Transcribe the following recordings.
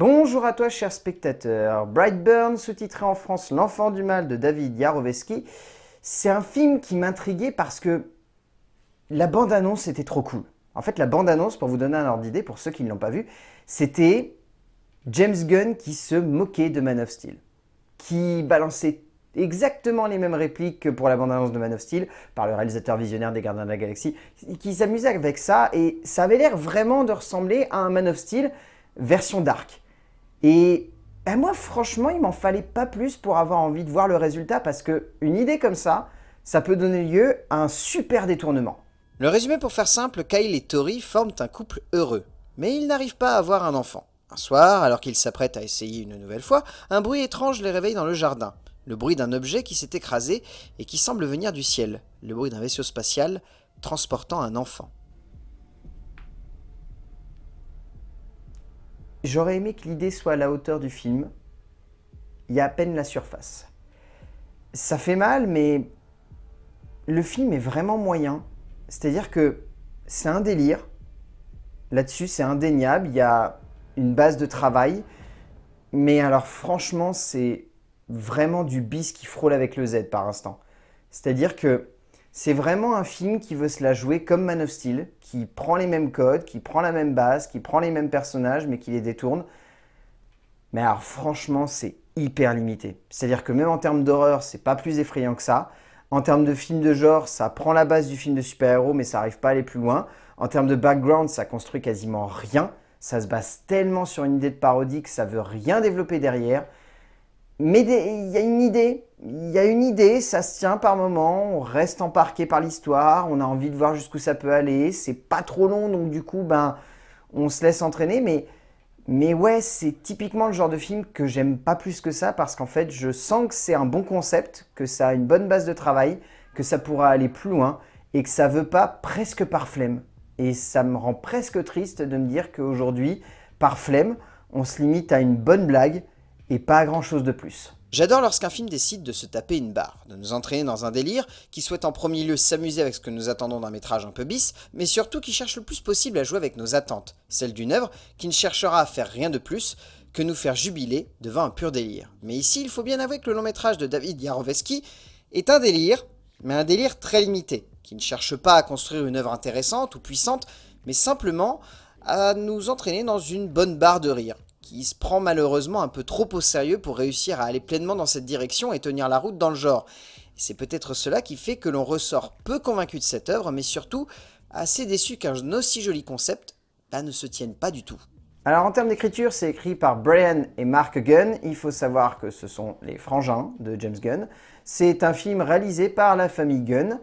Bonjour à toi cher spectateur. Brightburn, sous-titré en France L'enfant du mal de David Yaroveski, c'est un film qui m'intriguait parce que la bande-annonce était trop cool. En fait, la bande-annonce, pour vous donner un ordre d'idée, pour ceux qui ne l'ont pas vu, c'était James Gunn qui se moquait de Man of Steel, qui balançait exactement les mêmes répliques que pour la bande-annonce de Man of Steel, par le réalisateur visionnaire des Gardiens de la Galaxie, qui s'amusait avec ça, et ça avait l'air vraiment de ressembler à un Man of Steel version dark. Et eh, moi, franchement, il m'en fallait pas plus pour avoir envie de voir le résultat parce que une idée comme ça, ça peut donner lieu à un super détournement. Le résumé pour faire simple, Kyle et Tori forment un couple heureux, mais ils n'arrivent pas à avoir un enfant. Un soir, alors qu'ils s'apprêtent à essayer une nouvelle fois, un bruit étrange les réveille dans le jardin. Le bruit d'un objet qui s'est écrasé et qui semble venir du ciel. Le bruit d'un vaisseau spatial transportant un enfant. J'aurais aimé que l'idée soit à la hauteur du film. Il y a à peine la surface. Ça fait mal, mais le film est vraiment moyen. C'est-à-dire que c'est un délire. Là-dessus, c'est indéniable. Il y a une base de travail. Mais alors, franchement, c'est vraiment du bis qui frôle avec le Z par instant. C'est-à-dire que c'est vraiment un film qui veut se la jouer comme Man of Steel, qui prend les mêmes codes, qui prend la même base, qui prend les mêmes personnages, mais qui les détourne. Mais alors franchement, c'est hyper limité. C'est-à-dire que même en termes d'horreur, c'est pas plus effrayant que ça. En termes de film de genre, ça prend la base du film de super-héros, mais ça arrive pas à aller plus loin. En termes de background, ça construit quasiment rien. Ça se base tellement sur une idée de parodie que ça veut rien développer derrière. Mais il y a une idée, il y a une idée, ça se tient par moment, on reste emparqué par l'histoire, on a envie de voir jusqu'où ça peut aller, c'est pas trop long, donc du coup, ben, on se laisse entraîner, mais, mais ouais, c'est typiquement le genre de film que j'aime pas plus que ça, parce qu'en fait, je sens que c'est un bon concept, que ça a une bonne base de travail, que ça pourra aller plus loin, et que ça veut pas presque par flemme. Et ça me rend presque triste de me dire qu'aujourd'hui, par flemme, on se limite à une bonne blague, et pas grand-chose de plus. J'adore lorsqu'un film décide de se taper une barre, de nous entraîner dans un délire, qui souhaite en premier lieu s'amuser avec ce que nous attendons d'un métrage un peu bis, mais surtout qui cherche le plus possible à jouer avec nos attentes, Celle d'une œuvre qui ne cherchera à faire rien de plus que nous faire jubiler devant un pur délire. Mais ici, il faut bien avouer que le long métrage de David Yarovski est un délire, mais un délire très limité, qui ne cherche pas à construire une œuvre intéressante ou puissante, mais simplement à nous entraîner dans une bonne barre de rire, qui se prend malheureusement un peu trop au sérieux pour réussir à aller pleinement dans cette direction et tenir la route dans le genre. C'est peut-être cela qui fait que l'on ressort peu convaincu de cette œuvre, mais surtout assez déçu qu'un aussi joli concept bah, ne se tienne pas du tout. Alors en termes d'écriture, c'est écrit par Brian et Mark Gunn. Il faut savoir que ce sont les frangins de James Gunn. C'est un film réalisé par la famille Gunn.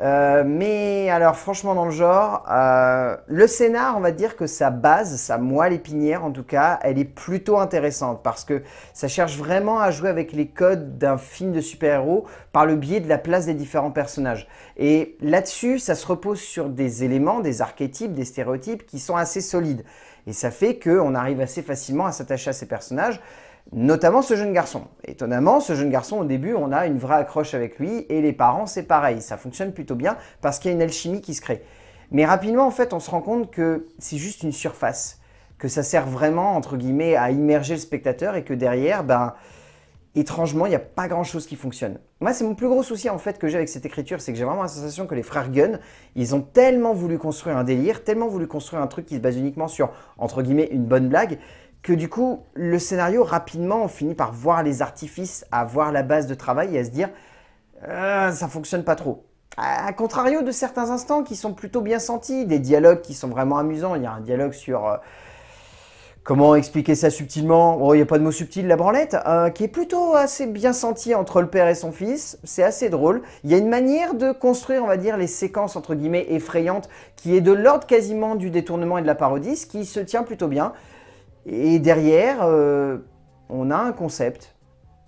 Euh, mais alors franchement dans le genre, euh, le scénar, on va dire que sa base, sa moelle épinière en tout cas, elle est plutôt intéressante parce que ça cherche vraiment à jouer avec les codes d'un film de super-héros par le biais de la place des différents personnages. Et là-dessus, ça se repose sur des éléments, des archétypes, des stéréotypes qui sont assez solides. Et ça fait qu'on arrive assez facilement à s'attacher à ces personnages notamment ce jeune garçon. Étonnamment, ce jeune garçon, au début, on a une vraie accroche avec lui, et les parents, c'est pareil, ça fonctionne plutôt bien, parce qu'il y a une alchimie qui se crée. Mais rapidement, en fait, on se rend compte que c'est juste une surface, que ça sert vraiment, entre guillemets, à immerger le spectateur, et que derrière, ben, étrangement, il n'y a pas grand-chose qui fonctionne. Moi, c'est mon plus gros souci, en fait, que j'ai avec cette écriture, c'est que j'ai vraiment la sensation que les frères Gunn, ils ont tellement voulu construire un délire, tellement voulu construire un truc qui se base uniquement sur, entre guillemets, une bonne blague, du coup, le scénario, rapidement, on finit par voir les artifices, à voir la base de travail et à se dire euh, ça fonctionne pas trop. À contrario de certains instants qui sont plutôt bien sentis, des dialogues qui sont vraiment amusants. Il y a un dialogue sur euh, comment expliquer ça subtilement. Oh, il n'y a pas de mot subtil, la branlette, euh, qui est plutôt assez bien senti entre le père et son fils. C'est assez drôle. Il y a une manière de construire, on va dire, les séquences entre guillemets effrayantes qui est de l'ordre quasiment du détournement et de la parodie, ce qui se tient plutôt bien. Et derrière, euh, on a un concept.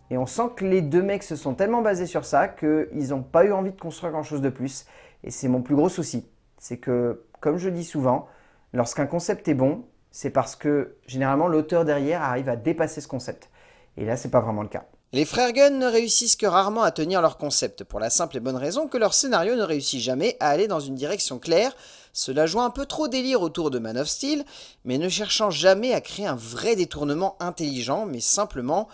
Et on sent que les deux mecs se sont tellement basés sur ça qu'ils n'ont pas eu envie de construire grand-chose de plus. Et c'est mon plus gros souci. C'est que, comme je dis souvent, lorsqu'un concept est bon, c'est parce que généralement l'auteur derrière arrive à dépasser ce concept. Et là, c'est pas vraiment le cas. Les frères Gunn ne réussissent que rarement à tenir leur concept, pour la simple et bonne raison que leur scénario ne réussit jamais à aller dans une direction claire, cela joue un peu trop délire autour de Man of Steel, mais ne cherchant jamais à créer un vrai détournement intelligent, mais simplement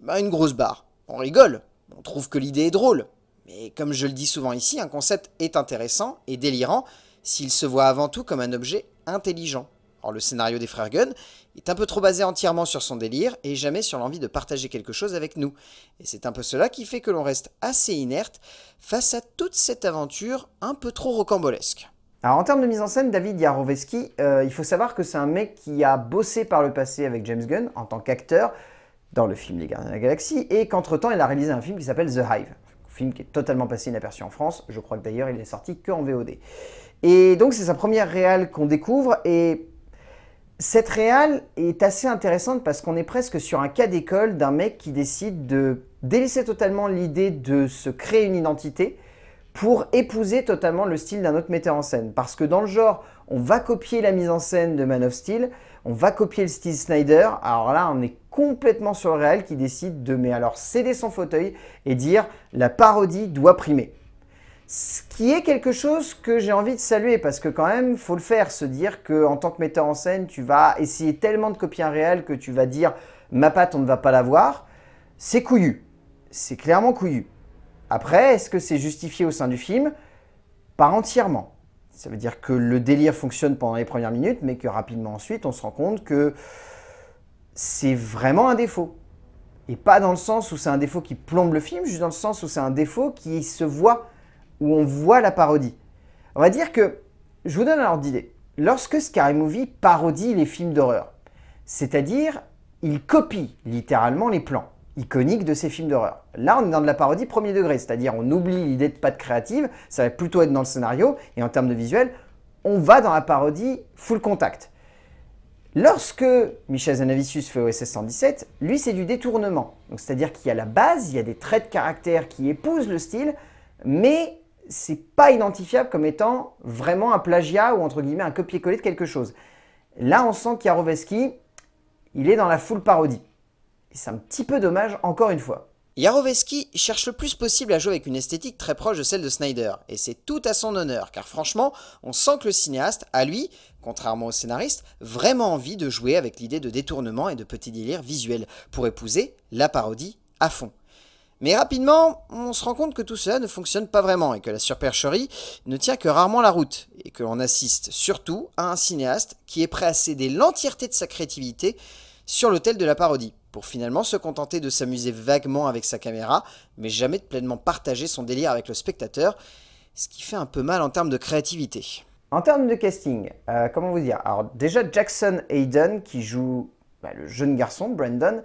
bah, une grosse barre. On rigole, on trouve que l'idée est drôle, mais comme je le dis souvent ici, un concept est intéressant et délirant s'il se voit avant tout comme un objet intelligent. Or, le scénario des frères Gunn est un peu trop basé entièrement sur son délire et jamais sur l'envie de partager quelque chose avec nous. Et c'est un peu cela qui fait que l'on reste assez inerte face à toute cette aventure un peu trop rocambolesque. Alors en termes de mise en scène, David Yaroveski, euh, il faut savoir que c'est un mec qui a bossé par le passé avec James Gunn en tant qu'acteur dans le film Les Gardiens de la Galaxie et qu'entre-temps il a réalisé un film qui s'appelle The Hive, un film qui est totalement passé inaperçu en France, je crois que d'ailleurs il n'est sorti que VOD. Et donc c'est sa première réal qu'on découvre et cette réal est assez intéressante parce qu'on est presque sur un cas d'école d'un mec qui décide de délaisser totalement l'idée de se créer une identité pour épouser totalement le style d'un autre metteur en scène. Parce que dans le genre, on va copier la mise en scène de Man of Steel, on va copier le style Snyder. Alors là, on est complètement sur le réel qui décide de, mais alors, céder son fauteuil et dire la parodie doit primer. Ce qui est quelque chose que j'ai envie de saluer parce que quand même, faut le faire, se dire que en tant que metteur en scène, tu vas essayer tellement de copier un réel que tu vas dire ma patte, on ne va pas la voir. C'est couillu. C'est clairement couillu. Après, est-ce que c'est justifié au sein du film Pas entièrement. Ça veut dire que le délire fonctionne pendant les premières minutes, mais que rapidement ensuite, on se rend compte que c'est vraiment un défaut. Et pas dans le sens où c'est un défaut qui plombe le film, juste dans le sens où c'est un défaut qui se voit où on voit la parodie. On va dire que, je vous donne un ordre d'idée. Lorsque Scary Movie parodie les films d'horreur, c'est-à-dire il copie littéralement les plans iconiques de ces films d'horreur. Là, on est dans de la parodie premier degré, c'est-à-dire on oublie l'idée de pas de créative, ça va plutôt être dans le scénario, et en termes de visuel, on va dans la parodie full contact. Lorsque Michel Zanavicius fait OSS 117, lui c'est du détournement. C'est-à-dire qu'il y a la base, il y a des traits de caractère qui épousent le style, mais c'est pas identifiable comme étant vraiment un plagiat ou entre guillemets un copier-coller de quelque chose. Là, on sent qu'Yarovski, il est dans la foule parodie. Et c'est un petit peu dommage, encore une fois. Yarovski cherche le plus possible à jouer avec une esthétique très proche de celle de Snyder, et c'est tout à son honneur, car franchement, on sent que le cinéaste a lui, contrairement au scénariste, vraiment envie de jouer avec l'idée de détournement et de petits délires visuels, pour épouser la parodie à fond. Mais rapidement, on se rend compte que tout cela ne fonctionne pas vraiment et que la surpercherie ne tient que rarement la route et que l'on assiste surtout à un cinéaste qui est prêt à céder l'entièreté de sa créativité sur l'autel de la parodie pour finalement se contenter de s'amuser vaguement avec sa caméra mais jamais de pleinement partager son délire avec le spectateur, ce qui fait un peu mal en termes de créativité. En termes de casting, euh, comment vous dire Alors déjà Jackson Hayden qui joue bah, le jeune garçon Brandon,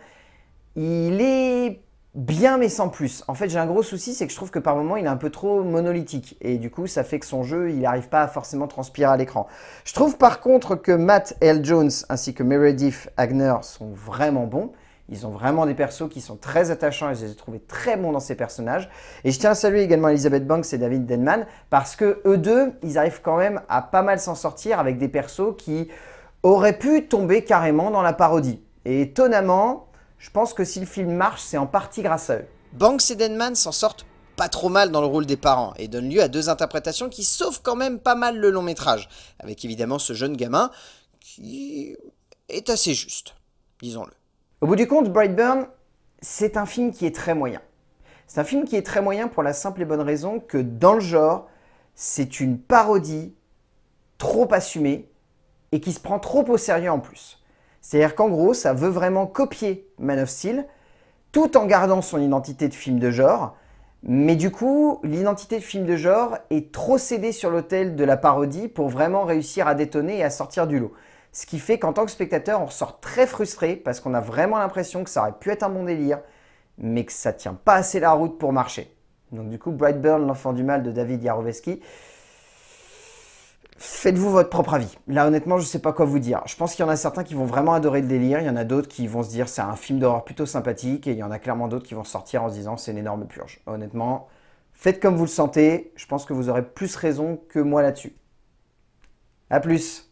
il est bien mais sans plus. En fait, j'ai un gros souci, c'est que je trouve que par moment, il est un peu trop monolithique. Et du coup, ça fait que son jeu, il n'arrive pas à forcément transpirer à l'écran. Je trouve par contre que Matt L. Jones ainsi que Meredith Agner sont vraiment bons. Ils ont vraiment des persos qui sont très attachants et je les ai trouvés très bons dans ces personnages. Et je tiens à saluer également Elizabeth Banks et David Denman parce que eux deux, ils arrivent quand même à pas mal s'en sortir avec des persos qui auraient pu tomber carrément dans la parodie. Et étonnamment, je pense que si le film marche, c'est en partie grâce à eux. Banks et Denman s'en sortent pas trop mal dans le rôle des parents et donnent lieu à deux interprétations qui sauvent quand même pas mal le long métrage, avec évidemment ce jeune gamin qui est assez juste, disons-le. Au bout du compte, Brightburn, c'est un film qui est très moyen. C'est un film qui est très moyen pour la simple et bonne raison que dans le genre, c'est une parodie trop assumée et qui se prend trop au sérieux en plus. C'est-à-dire qu'en gros, ça veut vraiment copier Man of Steel, tout en gardant son identité de film de genre. Mais du coup, l'identité de film de genre est trop cédée sur l'autel de la parodie pour vraiment réussir à détonner et à sortir du lot. Ce qui fait qu'en tant que spectateur, on ressort très frustré parce qu'on a vraiment l'impression que ça aurait pu être un bon délire, mais que ça tient pas assez la route pour marcher. Donc du coup, Brightburn, l'enfant du mal de David Yarovesky, faites-vous votre propre avis. Là, honnêtement, je ne sais pas quoi vous dire. Je pense qu'il y en a certains qui vont vraiment adorer le délire, il y en a d'autres qui vont se dire c'est un film d'horreur plutôt sympathique, et il y en a clairement d'autres qui vont sortir en se disant c'est une énorme purge. Honnêtement, faites comme vous le sentez, je pense que vous aurez plus raison que moi là-dessus. A plus